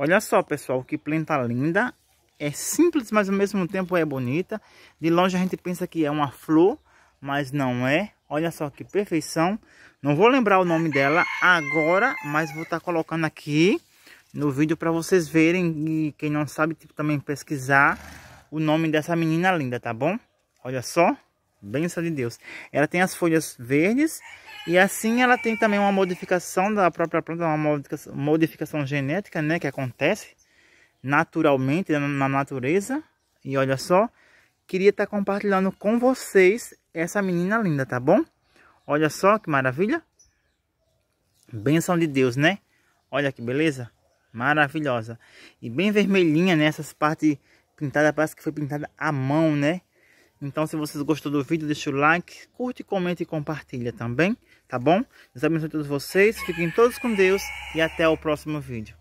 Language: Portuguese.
Olha só, pessoal, que planta linda. É simples, mas ao mesmo tempo é bonita. De longe a gente pensa que é uma flor, mas não é. Olha só que perfeição. Não vou lembrar o nome dela agora, mas vou estar tá colocando aqui no vídeo para vocês verem. E quem não sabe tipo, também pesquisar o nome dessa menina linda, tá bom? Olha só, benção de Deus. Ela tem as folhas verdes e assim ela tem também uma modificação da própria planta, uma modificação genética, né, que acontece naturalmente né, na natureza. E olha só, queria estar tá compartilhando com vocês essa menina linda, tá bom? Olha só que maravilha. Benção de Deus, né? Olha que beleza. Maravilhosa. E bem vermelhinha, né? Essas partes pintadas, parece que foi pintada à mão, né? Então, se vocês gostou do vídeo, deixa o like, curte, comente e compartilha também, tá bom? Deus abençoe todos vocês, fiquem todos com Deus e até o próximo vídeo.